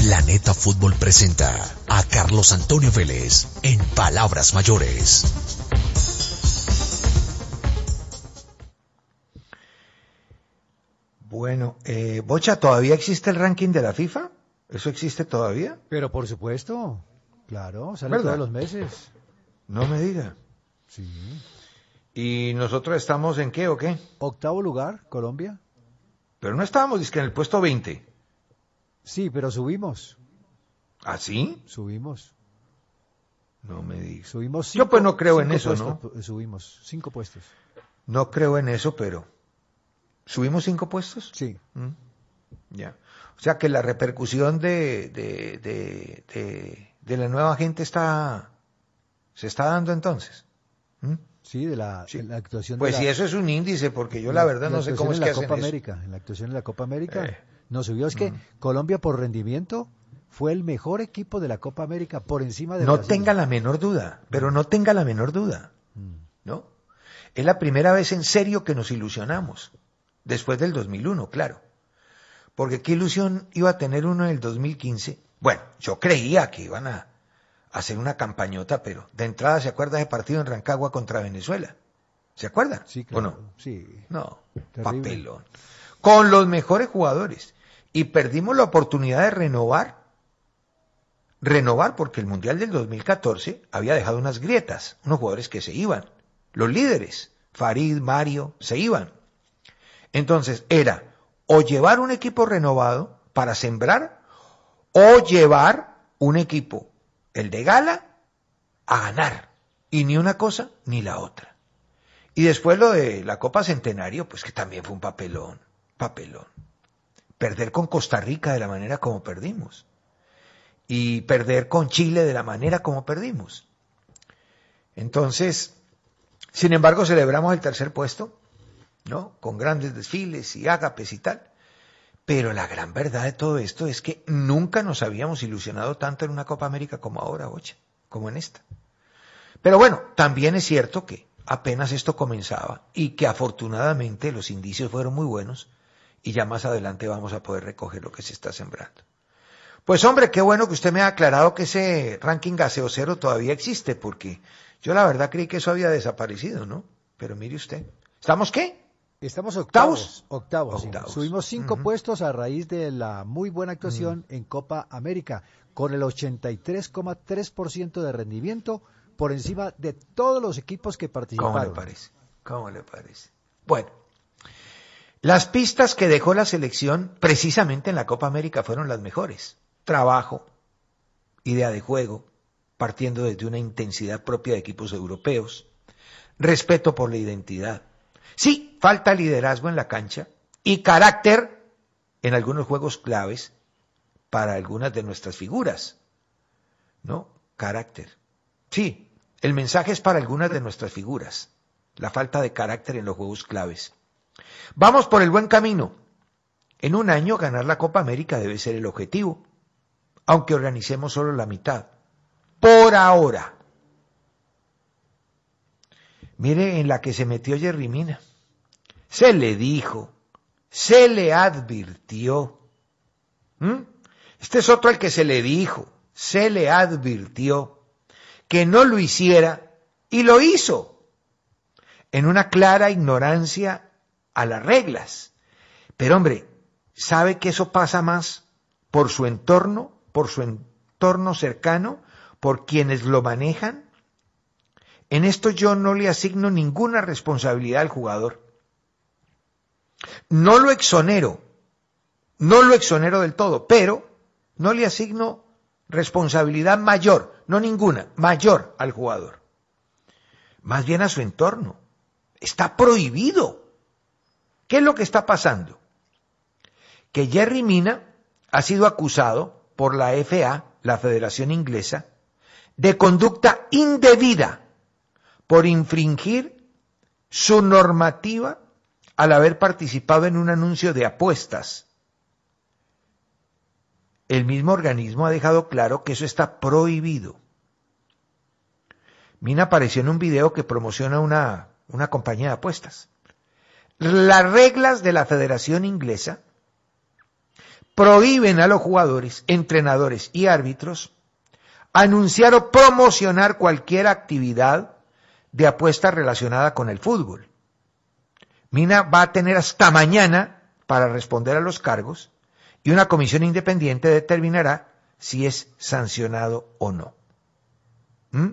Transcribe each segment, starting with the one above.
Planeta Fútbol presenta a Carlos Antonio Vélez en Palabras Mayores. Bueno, eh, Bocha, ¿todavía existe el ranking de la FIFA? ¿Eso existe todavía? Pero por supuesto, claro, sale todos los meses. No me diga. Sí. ¿Y nosotros estamos en qué o qué? Octavo lugar, Colombia. Pero no estábamos, dice que en el puesto 20. Sí, pero subimos. ¿Ah, sí? Subimos. No me digas. Subimos Yo pues no creo en eso, ¿no? Subimos cinco puestos. No creo en eso, pero ¿subimos cinco puestos? Sí. Mm, ya. O sea que la repercusión de, de, la nueva gente está se está dando entonces. Mm. Sí, de la, la actuación. Pues si eso es un índice, porque yo la, verdad no sé cómo es en la Copa América, En eh. la actuación de la Copa América, nos subió. Es que Colombia por rendimiento fue el mejor equipo de la Copa América por encima de... No tenga la menor duda, pero no tenga la menor duda. Mm. ¿No? Es la primera vez en serio que nos ilusionamos. Después del 2001, claro. Porque qué ilusión iba a tener uno en el 2015. Bueno, yo creía que iban a hacer una campañota, pero de entrada se acuerda de partido en Rancagua contra Venezuela. ¿Se acuerda? Sí, claro. ¿O no? Sí. No, papelón. Con los mejores jugadores y perdimos la oportunidad de renovar. Renovar porque el Mundial del 2014 había dejado unas grietas, unos jugadores que se iban, los líderes, Farid, Mario, se iban. Entonces era o llevar un equipo renovado para sembrar o llevar un equipo, el de gala, a ganar. Y ni una cosa ni la otra. Y después lo de la Copa Centenario, pues que también fue un papelón, papelón perder con Costa Rica de la manera como perdimos y perder con Chile de la manera como perdimos. Entonces, sin embargo, celebramos el tercer puesto, ¿no? Con grandes desfiles y ágapes y tal. Pero la gran verdad de todo esto es que nunca nos habíamos ilusionado tanto en una Copa América como ahora, oye, como en esta. Pero bueno, también es cierto que apenas esto comenzaba y que afortunadamente los indicios fueron muy buenos y ya más adelante vamos a poder recoger lo que se está sembrando. Pues hombre, qué bueno que usted me ha aclarado que ese ranking Cero todavía existe, porque yo la verdad creí que eso había desaparecido, ¿no? Pero mire usted, ¿estamos qué? Estamos octavos. Octavos. Subimos cinco puestos a raíz de la muy buena actuación mm. en Copa América, con el 83,3% de rendimiento por encima de todos los equipos que participaron. ¿Cómo le parece? ¿Cómo le parece? Bueno, las pistas que dejó la selección precisamente en la Copa América fueron las mejores. Trabajo, idea de juego, partiendo desde una intensidad propia de equipos europeos, respeto por la identidad. Sí, falta liderazgo en la cancha y carácter en algunos juegos claves para algunas de nuestras figuras. ¿No? Carácter. Sí, el mensaje es para algunas de nuestras figuras. La falta de carácter en los juegos claves. Vamos por el buen camino. En un año ganar la Copa América debe ser el objetivo, aunque organicemos solo la mitad. Por ahora. Mire en la que se metió Jerry Mina. Se le dijo, se le advirtió. ¿Mm? Este es otro al que se le dijo, se le advirtió que no lo hiciera y lo hizo en una clara ignorancia a las reglas. Pero hombre, sabe que eso pasa más por su entorno, por su entorno cercano, por quienes lo manejan. En esto yo no le asigno ninguna responsabilidad al jugador. No lo exonero, no lo exonero del todo, pero no le asigno responsabilidad mayor, no ninguna, mayor al jugador. Más bien a su entorno. Está prohibido ¿Qué es lo que está pasando? Que Jerry Mina ha sido acusado por la FA, la Federación Inglesa, de conducta indebida por infringir su normativa al haber participado en un anuncio de apuestas. El mismo organismo ha dejado claro que eso está prohibido. Mina apareció en un video que promociona una, una compañía de apuestas las reglas de la Federación Inglesa prohíben a los jugadores, entrenadores y árbitros anunciar o promocionar cualquier actividad de apuesta relacionada con el fútbol. Mina va a tener hasta mañana para responder a los cargos y una comisión independiente determinará si es sancionado o no. ¿Mm?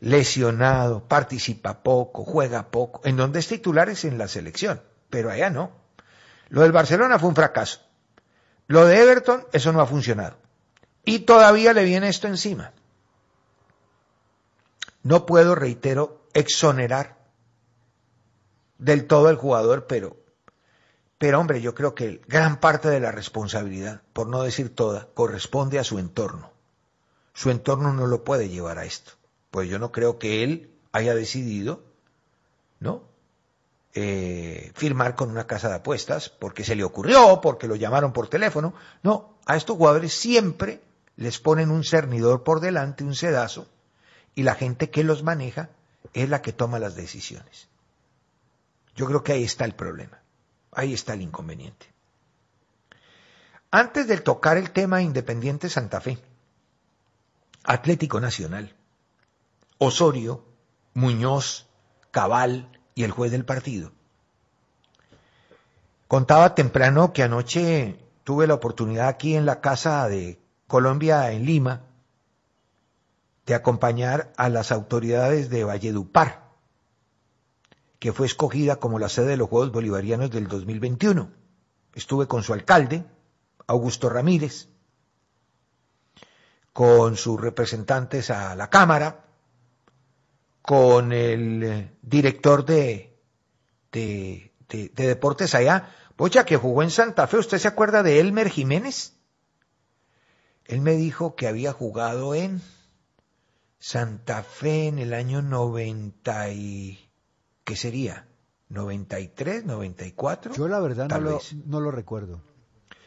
lesionado, participa poco, juega poco, en donde es titular es en la selección, pero allá no. Lo del Barcelona fue un fracaso. Lo de Everton, eso no ha funcionado. Y todavía le viene esto encima. No puedo, reitero, exonerar del todo al jugador, pero, pero hombre, yo creo que gran parte de la responsabilidad, por no decir toda, corresponde a su entorno. Su entorno no lo puede llevar a esto pues yo no creo que él haya decidido, ¿no? Eh, firmar con una casa de apuestas porque se le ocurrió, porque lo llamaron por teléfono. No, a estos jugadores siempre les ponen un cernidor por delante, un sedazo, y la gente que los maneja es la que toma las decisiones. Yo creo que ahí está el problema, ahí está el inconveniente. Antes de tocar el tema Independiente Santa Fe, Atlético Nacional, Osorio, Muñoz, Cabal y el juez del partido. Contaba temprano que anoche tuve la oportunidad aquí en la Casa de Colombia en Lima de acompañar a las autoridades de Valledupar, que fue escogida como la sede de los Juegos Bolivarianos del 2021. Estuve con su alcalde, Augusto Ramírez, con sus representantes a la Cámara, con el director de, de, deportes allá, pocha que jugó en Santa Fe, ¿usted se acuerda de Elmer Jiménez? Él me dijo que había jugado en Santa Fe en el año 90 y... ¿qué sería? 93, 94. Yo la verdad no lo, recuerdo.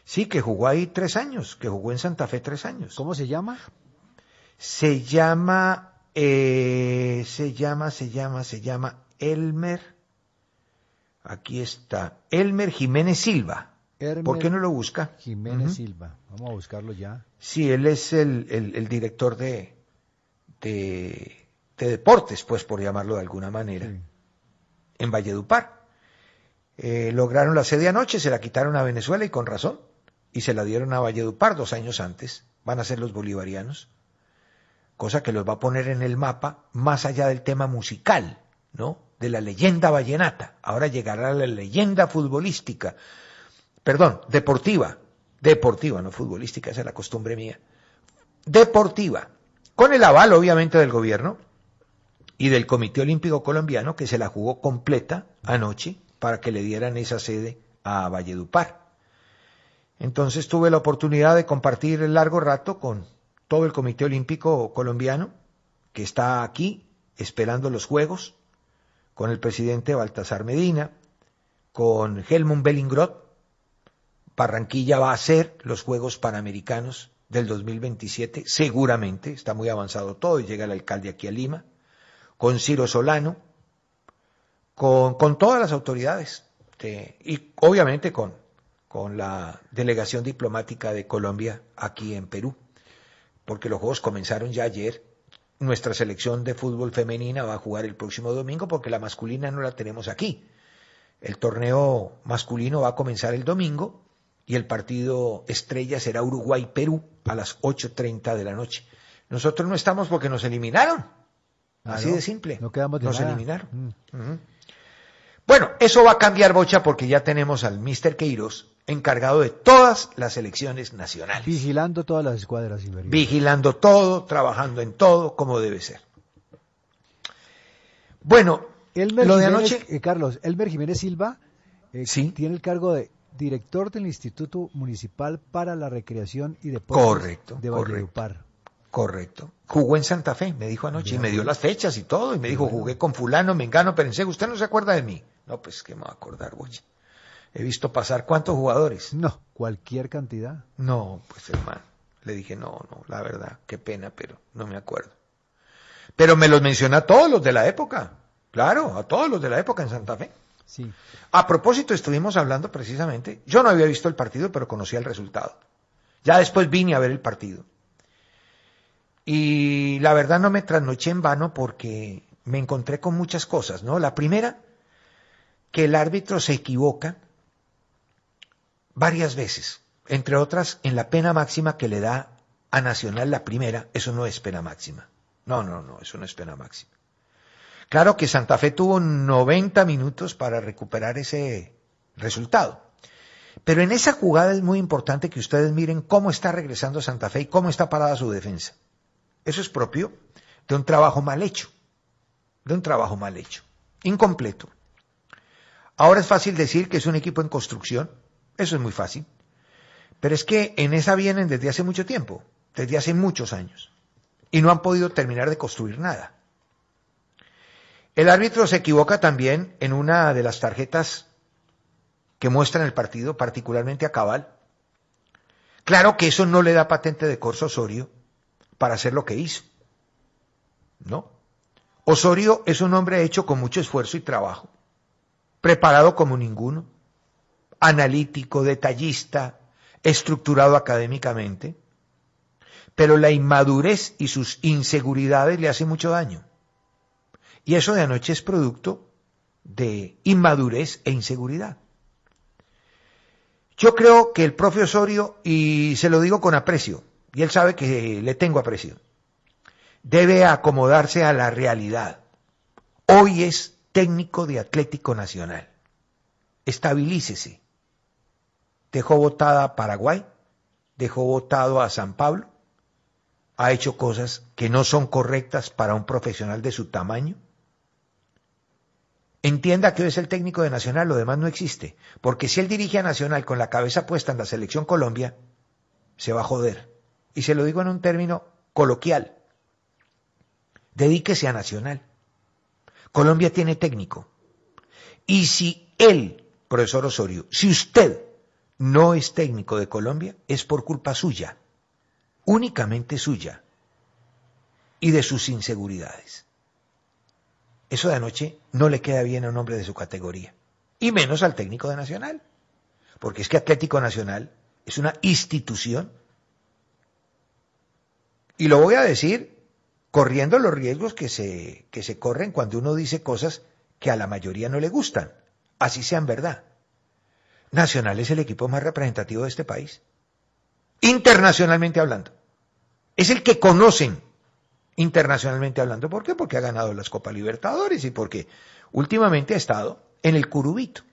Sí, que jugó ahí tres años, que jugó en Santa Fe tres años. ¿Cómo se llama? Se llama eh, se llama, se llama, se llama Elmer. Aquí está. Elmer Jiménez Silva. ¿Por qué no lo busca? Jiménez Silva. Vamos a buscarlo ya. Sí, él es el, director de, deportes, pues por llamarlo de alguna manera, en Valledupar. Eh, lograron la sede anoche, se la quitaron a Venezuela y con razón, y se la dieron a Valledupar dos años antes. Van a ser los bolivarianos cosa que los va a poner en el mapa más allá del tema musical, ¿no? De la leyenda vallenata. Ahora llegará la leyenda futbolística, perdón, deportiva, deportiva, no futbolística, esa es la costumbre mía, deportiva, con el aval obviamente del gobierno y del Comité Olímpico Colombiano que se la jugó completa anoche para que le dieran esa sede a Valledupar. Entonces tuve la oportunidad de compartir el largo rato con todo el Comité Olímpico Colombiano, que está aquí esperando los Juegos, con el presidente Baltasar Medina, con Helmut Bellingrot. Barranquilla va a ser los Juegos Panamericanos del 2027, seguramente, está muy avanzado todo y llega el alcalde aquí a Lima, con Ciro Solano, con, todas las autoridades eh, y obviamente con la delegación diplomática de Colombia aquí en Perú porque los juegos comenzaron ya ayer. Nuestra selección de fútbol femenina va a jugar el próximo domingo porque la masculina no la tenemos aquí. El torneo masculino va a comenzar el domingo y el partido estrella será Uruguay-Perú a las 8.30 de la noche. Nosotros no estamos porque nos eliminaron. Ah, Así de simple. No quedamos nos eliminaron. Mm. Bueno, eso va a cambiar, Bocha, porque ya tenemos al Mr. Queiroz encargado de todas las elecciones nacionales. Vigilando todas las escuadras Vigilando todo, trabajando en todo como debe ser. Bueno, Elmer de anoche. Eh, Carlos, Elmer Jiménez Silva eh, ¿Sí? tiene el cargo de director del Instituto Municipal para la Recreación y Deportes correcto, de Correcto, correcto. Jugó en Santa Fe, me dijo anoche, y me dio las fechas y todo, y me dijo, jugué con fulano, mengano, pero en usted no se acuerda de mí. No, pues, ¿qué me va a acordar, güey. He visto pasar cuántos jugadores. No, cualquier cantidad. No, pues hermano. Le dije, no, no, la verdad, qué pena, pero no me acuerdo. Pero me los menciona a todos los de la época. Claro, a todos los de la época en Santa Fe. Sí. A propósito, estuvimos hablando precisamente. Yo no había visto el partido, pero conocía el resultado. Ya después vine a ver el partido. Y la verdad no me trasnoché en vano porque me encontré con muchas cosas, ¿no? La primera, que el árbitro se equivoca varias veces, entre otras en la pena máxima que le da a Nacional la primera, eso no es pena máxima. No, no, no, eso no es pena máxima. Claro que Santa Fe tuvo 90 minutos para recuperar ese resultado. Pero en esa jugada es muy importante que ustedes miren cómo está regresando Santa Fe y cómo está parada su defensa. Eso es propio de un trabajo mal hecho, de un trabajo mal hecho, incompleto. Ahora es fácil decir que es un equipo en construcción, eso es muy fácil. Pero es que en esa vienen desde hace mucho tiempo, desde hace muchos años, y no han podido terminar de construir nada. El árbitro se equivoca también en una de las tarjetas que en el partido, particularmente a Cabal. Claro que eso no le da patente de Corso Osorio para hacer lo que hizo. ¿No? Osorio es un hombre hecho con mucho esfuerzo y trabajo, preparado como ninguno, analítico, detallista, estructurado académicamente, pero la inmadurez y sus inseguridades le hacen mucho daño. Y eso de anoche es producto de inmadurez e inseguridad. Yo creo que el propio Osorio, y se lo digo con aprecio, y él sabe que le tengo aprecio, debe acomodarse a la realidad. Hoy es técnico de Atlético Nacional. Estabilícese dejó votada a Paraguay, dejó votado a San Pablo, ha hecho cosas que no son correctas para un profesional de su tamaño. Entienda que hoy es el técnico de Nacional, lo demás no existe, porque si él dirige a Nacional con la cabeza puesta en la selección Colombia, se va a joder. Y se lo digo en un término coloquial. Dedíquese a Nacional. Colombia tiene técnico. Y si él, profesor Osorio, si usted no es técnico de Colombia es por culpa suya, únicamente suya, y de sus inseguridades. Eso de anoche no le queda bien a un hombre de su categoría, y menos al técnico de Nacional, porque es que Atlético Nacional es una institución. Y lo voy a decir corriendo los riesgos que se, que se corren cuando uno dice cosas que a la mayoría no le gustan, así sean verdad. Nacional es el equipo más representativo de este país, internacionalmente hablando. Es el que conocen internacionalmente hablando. ¿Por qué? Porque ha ganado las Copas Libertadores y porque últimamente ha estado en el curubito.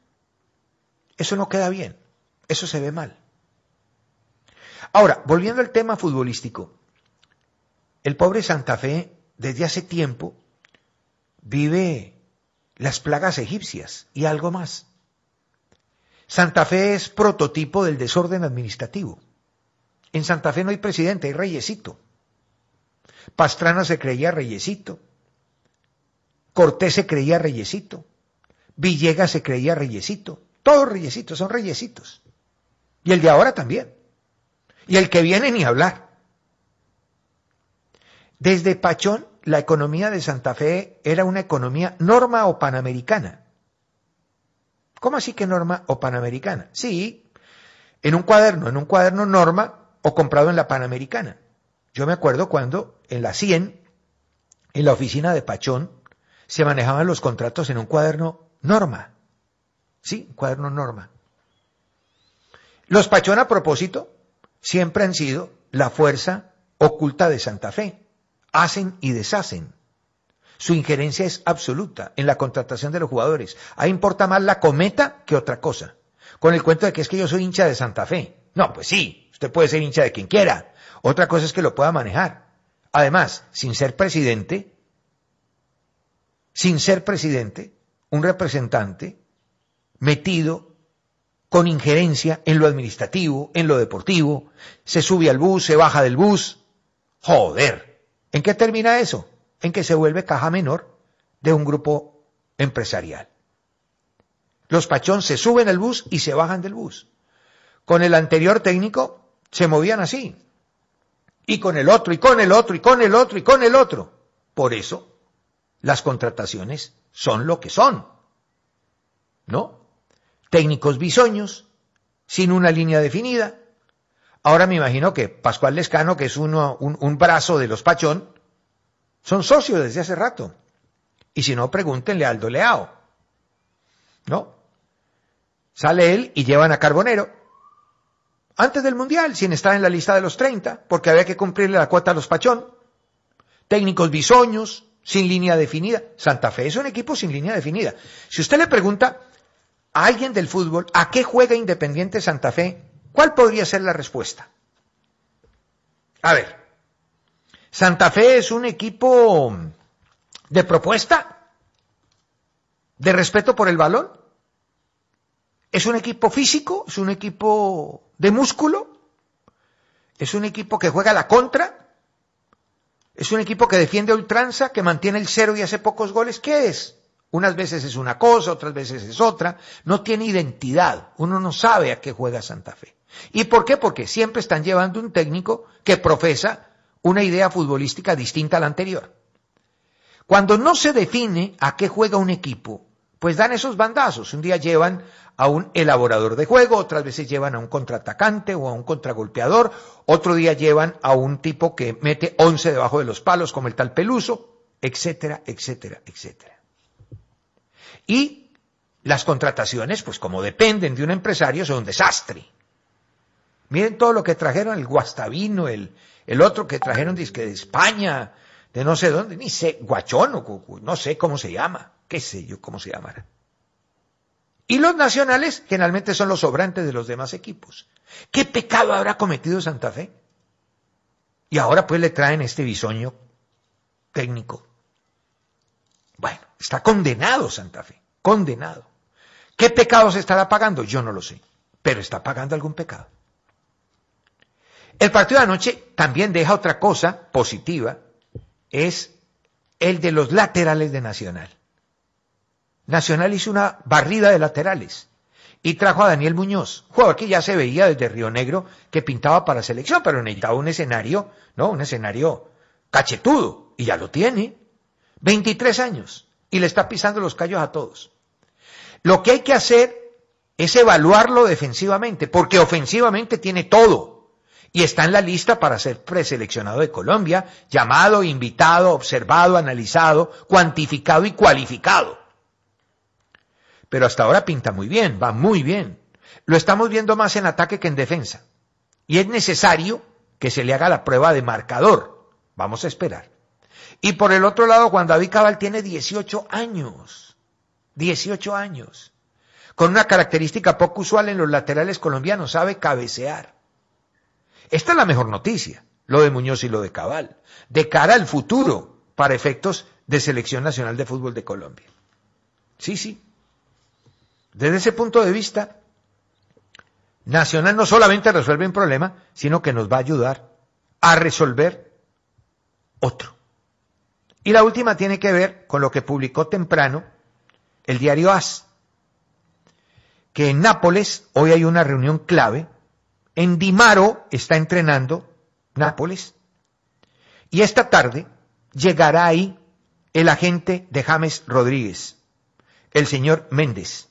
Eso no queda bien, eso se ve mal. Ahora, volviendo al tema futbolístico, el pobre Santa Fe desde hace tiempo vive las plagas egipcias y algo más. Santa Fe es prototipo del desorden administrativo. En Santa Fe no hay presidente, hay reyesito. Pastrana se creía reyesito. Cortés se creía reyesito. Villegas se creía reyesito. Todos reyesitos, son reyesitos. Y el de ahora también. Y el que viene ni hablar. Desde Pachón, la economía de Santa Fe era una economía norma o panamericana. ¿Cómo así que norma o panamericana? Sí, en un cuaderno, en un cuaderno norma o comprado en la panamericana. Yo me acuerdo cuando en la 100, en la oficina de Pachón, se manejaban los contratos en un cuaderno norma. Sí, cuaderno norma. Los Pachón a propósito siempre han sido la fuerza oculta de Santa Fe. Hacen y deshacen. Su injerencia es absoluta en la contratación de los jugadores. Ahí importa más la cometa que otra cosa. Con el cuento de que es que yo soy hincha de Santa Fe. No, pues sí, usted puede ser hincha de quien quiera. Otra cosa es que lo pueda manejar. Además, sin ser presidente, sin ser presidente, un representante metido con injerencia en lo administrativo, en lo deportivo, se sube al bus, se baja del bus. Joder, ¿en qué termina eso? en que se vuelve caja menor de un grupo empresarial. Los pachón se suben al bus y se bajan del bus. Con el anterior técnico se movían así. Y con el otro, y con el otro, y con el otro, y con el otro. Por eso, las contrataciones son lo que son. ¿No? Técnicos bisoños, sin una línea definida. Ahora me imagino que Pascual Lescano, que es uno, un, un brazo de los Pachón, son socios desde hace rato. Y si no, pregúntenle a Aldo Leao. ¿No? Sale él y llevan a Carbonero. Antes del Mundial, sin estar en la lista de los 30, porque había que cumplirle la cuota a los Pachón. Técnicos bisoños, sin línea definida. Santa Fe es un equipo sin línea definida. Si usted le pregunta a alguien del fútbol a qué juega Independiente Santa Fe, ¿cuál podría ser la respuesta? A ver, Santa Fe es un equipo de propuesta, de respeto por el balón. Es un equipo físico, es un equipo de músculo, es un equipo que juega la contra, es un equipo que defiende ultranza, que mantiene el cero y hace pocos goles. ¿Qué es? Unas veces es una cosa, otras veces es otra. No tiene identidad. Uno no sabe a qué juega Santa Fe. ¿Y por qué? Porque siempre están llevando un técnico que profesa una idea futbolística distinta a la anterior. Cuando no se define a qué juega un equipo, pues dan esos bandazos. Un día llevan a un elaborador de juego, otras veces llevan a un contraatacante o a un contragolpeador, otro día llevan a un tipo que mete once debajo de los palos, como el tal Peluso, etcétera, etcétera, etcétera. Y las contrataciones, pues como dependen de un empresario, son un desastre. Miren todo lo que trajeron, el Guastavino, el, el otro que trajeron disque de España, de no sé dónde, ni sé, guachón o cucu, no sé cómo se llama, qué sé yo cómo se llamará. Y los nacionales generalmente son los sobrantes de los demás equipos. ¿Qué pecado habrá cometido Santa Fe? Y ahora pues le traen este bisoño técnico. Bueno, está condenado Santa Fe, condenado. ¿Qué pecados estará pagando? Yo no lo sé, pero está pagando algún pecado. El partido de anoche también deja otra cosa positiva, es el de los laterales de Nacional. Nacional hizo una barrida de laterales y trajo a Daniel Muñoz, jugador que ya se veía desde Río Negro que pintaba para selección, pero necesitaba un escenario, ¿no? Un escenario cachetudo, y ya lo tiene. 23 años, y le está pisando los callos a todos. Lo que hay que hacer es evaluarlo defensivamente, porque ofensivamente tiene todo y está en la lista para ser preseleccionado de Colombia, llamado, invitado, observado, analizado, cuantificado y cualificado. Pero hasta ahora pinta muy bien, va muy bien. Lo estamos viendo más en ataque que en defensa. Y es necesario que se le haga la prueba de marcador. Vamos a esperar. Y por el otro lado, cuando David Cabal tiene 18 años. 18 años. Con una característica poco usual en los laterales colombianos, sabe cabecear esta es la mejor noticia, lo de Muñoz y lo de Cabal, de cara al futuro para efectos de Selección Nacional de Fútbol de Colombia. Sí, sí. Desde ese punto de vista, Nacional no solamente resuelve un problema, sino que nos va a ayudar a resolver otro. Y la última tiene que ver con lo que publicó temprano el diario AS, que en Nápoles hoy hay una reunión clave en Dimaro está entrenando Nápoles. Y esta tarde llegará ahí el agente de James Rodríguez, el señor Méndez.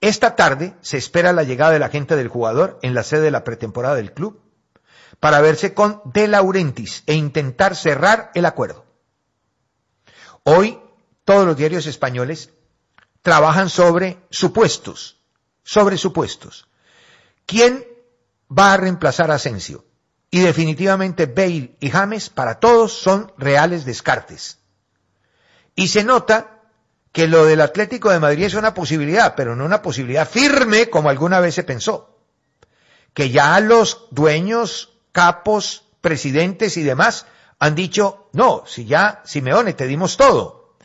Esta tarde se espera la llegada del agente del jugador en la sede de la pretemporada del club para verse con De Laurentiis e intentar cerrar el acuerdo. Hoy todos los diarios españoles trabajan sobre supuestos, sobre supuestos. ¿Quién va a reemplazar a Asensio? Y definitivamente Bale y James para todos son reales descartes. Y se nota que lo del Atlético de Madrid es una posibilidad, pero no una posibilidad firme como alguna vez se pensó. Que ya los dueños, capos, presidentes y demás han dicho, no, si ya Simeone te dimos todo.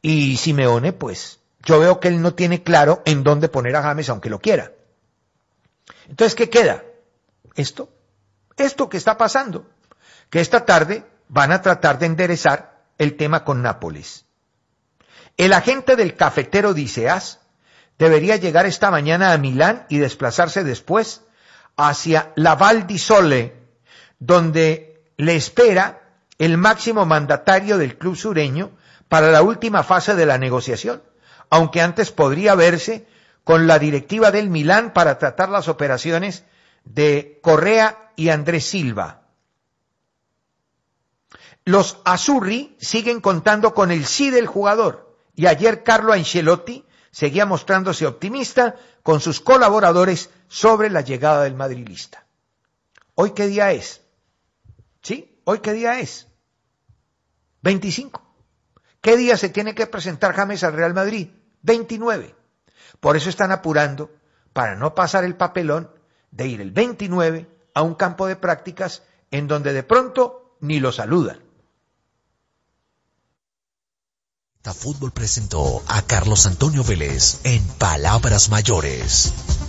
Y Simeone, pues, yo veo que él no tiene claro en dónde poner a James aunque lo quiera. Entonces, ¿qué queda? Esto, esto que está pasando, que esta tarde van a tratar de enderezar el tema con Nápoles. El agente del cafetero Diceas debería llegar esta mañana a Milán y desplazarse después hacia la Val di Sole, donde le espera el máximo mandatario del club sureño para la última fase de la negociación, aunque antes podría verse con la directiva del Milán para tratar las operaciones de Correa y Andrés Silva. Los Azurri siguen contando con el sí del jugador y ayer Carlo Ancelotti seguía mostrándose optimista con sus colaboradores sobre la llegada del madrilista. ¿Hoy qué día es? ¿Sí? ¿Hoy qué día es? 25. ¿Qué día se tiene que presentar James al Real Madrid? 29. Por eso están apurando para no pasar el papelón de ir el 29 a un campo de prácticas en donde de pronto ni lo saludan. Fútbol presentó a Carlos Antonio Vélez en Palabras Mayores.